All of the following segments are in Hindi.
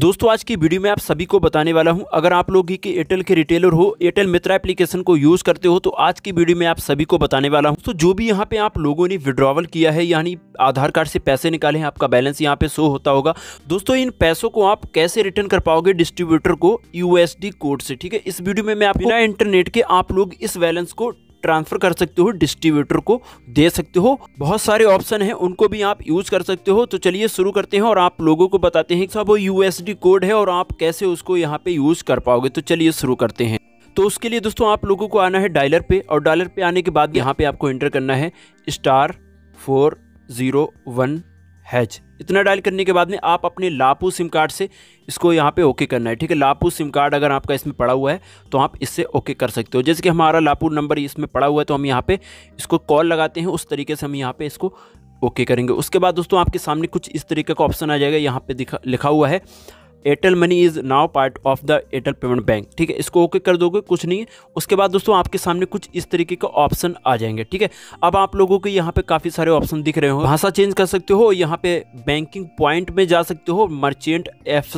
दोस्तों आज की वीडियो में आप सभी को बताने वाला हूं अगर आप लोग ही के एयरटेल के रिटेलर हो एयरटेल मित्र एप्लीकेशन को यूज करते हो तो आज की वीडियो में आप सभी को बताने वाला हूं तो जो भी यहां पे आप लोगों ने विड्रॉवल किया है यानी आधार कार्ड से पैसे निकाले हैं आपका बैलेंस यहाँ पे शो होता होगा दोस्तों इन पैसों को आप कैसे रिटर्न कर पाओगे डिस्ट्रीब्यूटर को यूएसडी कोड से ठीक है इस वीडियो में मैं आप इंटरनेट के आप लोग इस बैलेंस को ट्रांसफ़र कर सकते हो डिस्ट्रीब्यूटर को दे सकते हो बहुत सारे ऑप्शन हैं उनको भी आप यूज़ कर सकते हो तो चलिए शुरू करते हैं और आप लोगों को बताते हैं साहब वो यूएसडी कोड है और आप कैसे उसको यहाँ पे यूज़ कर पाओगे तो चलिए शुरू करते हैं तो उसके लिए दोस्तों आप लोगों को आना है डायलर पे और डायलर पे आने के बाद यहाँ पे आपको एंटर करना है star four zero one hash इतना डायल करने के बाद में आप अपने लापू सिम कार्ड से इसको यहाँ पे ओके करना है ठीक है लापू सिम कार्ड अगर आपका इसमें पड़ा हुआ है तो आप इससे ओके कर सकते हो जैसे कि हमारा लापू नंबर इसमें पड़ा हुआ है तो हम यहाँ पे इसको कॉल लगाते हैं उस तरीके से हम यहाँ पे इसको ओके करेंगे उसके बाद दोस्तों आपके सामने कुछ इस तरीके का ऑप्शन आ जाएगा यहाँ पे दिखा लिखा हुआ है Airtel money is now part of the Airtel payment bank ठीक है इसको ओके कर दोगे कुछ नहीं है उसके बाद दोस्तों आपके सामने कुछ इस तरीके के ऑप्शन आ जाएंगे ठीक है अब आप लोगों को यहाँ पे काफ़ी सारे ऑप्शन दिख रहे हो भाषा चेंज कर सकते हो यहाँ पे बैंकिंग पॉइंट में जा सकते हो मर्चेंट एफ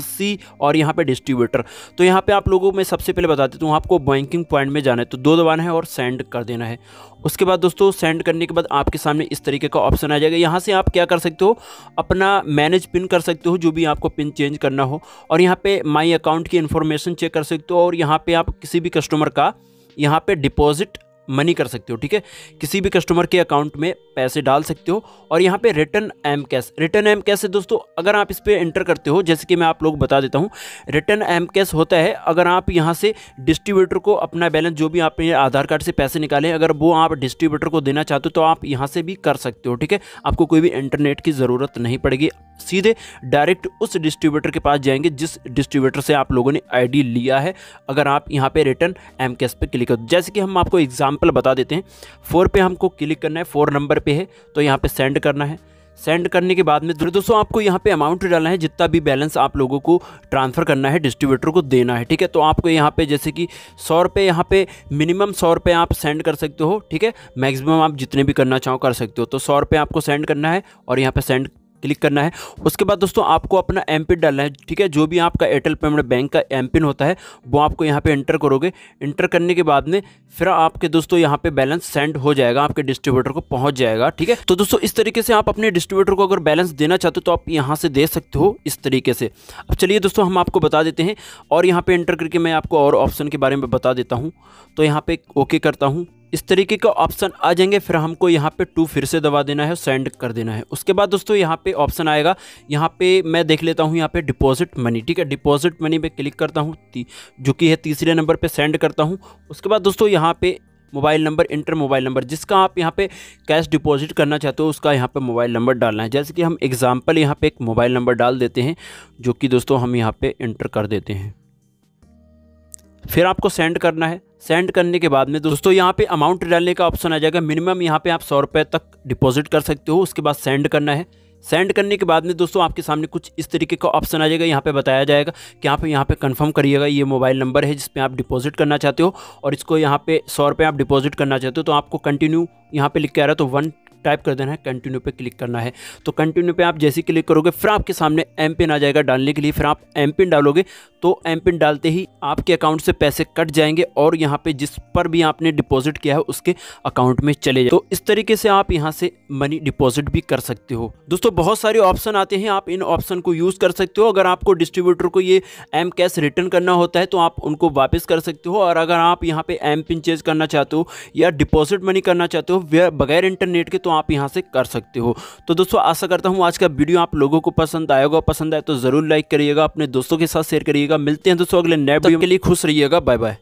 और यहाँ पे डिस्ट्रीब्यूटर तो यहाँ पे आप लोगों में सबसे पहले बता देता हूँ आपको बैंकिंग पॉइंट में जाना है तो दो दबाना है और सेंड कर देना है उसके बाद दोस्तों सेंड करने के बाद आपके सामने इस तरीके का ऑप्शन आ जाएगा यहाँ से आप क्या कर सकते हो अपना मैनेज पिन कर सकते हो जो भी आपको पिन चेंज करना हो और यहाँ पे माई अकाउंट की इन्फॉर्मेशन चेक कर सकते हो और यहाँ पे आप किसी भी कस्टमर का यहाँ पे डिपॉजिट मनी कर सकते हो ठीक है किसी भी कस्टमर के अकाउंट में पैसे डाल सकते हो और यहाँ पे return M cash return M cash है दोस्तों अगर आप इस पर एंटर करते हो जैसे कि मैं आप लोग बता देता हूँ रिटर्न एम कैश होता है अगर आप यहाँ से डिस्ट्रीब्यूटर को अपना बैलेंस जो भी आपने आधार कार्ड से पैसे निकाले अगर वो आप डिस्ट्रीब्यूटर को देना चाहते हो तो आप यहाँ से भी कर सकते हो ठीक है आपको कोई भी इंटरनेट की ज़रूरत नहीं पड़ेगी सीधे डायरेक्ट उस डिस्ट्रीब्यूटर के पास जाएंगे जिस डिस्ट्रीब्यूटर से आप लोगों ने आई लिया है अगर आप यहाँ पे रिटर्न एम कैश पर क्लिक करो जैसे कि हम आपको एग्जाम एग्जाम्पल बता देते हैं फोर पे हमको क्लिक करना है फोर नंबर पे है तो यहाँ पे सेंड करना है सेंड करने के बाद में दोस्तों आपको यहाँ पे अमाउंट डालना है जितना भी बैलेंस आप लोगों को ट्रांसफ़र करना है डिस्ट्रीब्यूटर को देना है ठीक है तो आपको यहाँ पे जैसे कि सौ रुपये यहाँ पे मिनिमम सौ रुपये आप सेंड कर सकते हो ठीक है मैक्सिमम आप जितने भी करना चाहो कर सकते हो तो सौ रुपये आपको सेंड करना है और यहाँ पे सेंड क्लिक करना है उसके बाद दोस्तों आपको अपना एम डालना है ठीक है जो भी आपका एयरटेल पेमेंट बैंक का एम होता है वो आपको यहाँ पर इंटर करोगे इंटर करने के बाद में फिर आपके दोस्तों यहाँ पर बैलेंस सेंड हो जाएगा आपके डिस्ट्रीब्यूटर को पहुँच जाएगा ठीक है तो दोस्तों इस तरीके से आप अपने डिस्ट्रीब्यूटर को अगर बैलेंस देना चाहते हो तो आप यहाँ से दे सकते हो इस तरीके से अब चलिए दोस्तों हम आपको बता देते हैं और यहाँ पे एंटर करके मैं आपको और ऑप्शन के बारे में बता देता हूँ तो यहाँ पे ओके करता हूँ इस तरीके का ऑप्शन आ जाएंगे फिर हमको यहाँ पे टू फिर से दबा देना है सेंड कर देना है उसके बाद दोस्तों यहाँ पे ऑप्शन आएगा यहाँ पे मैं देख लेता हूँ यहाँ पे डिपॉजिट मनी ठीक है डिपॉजिट मनी पे क्लिक करता हूँ जो कि है तीसरे नंबर पे सेंड करता हूँ उसके बाद दोस्तों यहाँ पे mobile number enter mobile number जिसका आप यहाँ पे कैश डिपॉजिट करना चाहते हो उसका यहाँ पे मोबाइल नंबर डालना है जैसे कि हम एग्ज़ाम्पल यहाँ पे एक मोबाइल नंबर डाल देते हैं जो कि दोस्तों हम यहाँ पे इंटर कर देते हैं फिर आपको सेंड करना है सेंड करने के बाद में दोस्तों यहाँ पे अमाउंट डालने का ऑप्शन आ जाएगा मिनिमम यहाँ पे आप सौ रुपये तक डिपॉजिट कर सकते हो उसके बाद सेंड करना है सेंड करने के बाद में दोस्तों आपके सामने कुछ इस तरीके का ऑप्शन आ जाएगा यहाँ पे बताया जाएगा कि आप यहाँ पे कंफर्म करिएगा ये मोबाइल नंबर है जिसपे आप डिपॉजिट करना चाहते हो और इसको यहाँ पे सौ रुपये आप डिपॉजिट करना चाहते हो तो आपको कंटिन्यू यहाँ पे लिख के आ रहा है तो वन टाइप कर देना है कंटिन्यू पे क्लिक करना है तो कंटिन्यू पे आप जैसे क्लिक करोगे फिर आपके सामने एम पिन आ जाएगा डालने के लिए फिर आप एम पिन डालोगे तो एम पिन डालते ही आपके अकाउंट से पैसे कट जाएंगे और यहाँ पे जिस पर भी आपने डिपॉजिट किया है उसके अकाउंट में चले जाए तो इस तरीके से आप यहाँ से मनी डिपॉजिट भी कर सकते हो दोस्तों बहुत सारे ऑप्शन आते हैं आप इन ऑप्शन को यूज़ कर सकते हो अगर आपको डिस्ट्रीब्यूटर को ये एम कैश रिटर्न करना होता है तो आप उनको वापस कर सकते हो और अगर आप यहाँ पे एम पिन चेंज करना चाहते हो या डिपॉजिट मनी करना चाहते हो बगैर इंटरनेट के तो आप यहाँ से कर सकते हो तो दोस्तों आशा करता हूँ आज का वीडियो आप लोगों को पसंद आएगा पसंद आए तो ज़रूर लाइक करिएगा अपने दोस्तों के साथ शेयर करिएगा मिलते हैं दोस्तों अगले नए वीडियो के लिए खुश रहिएगा बाय बाय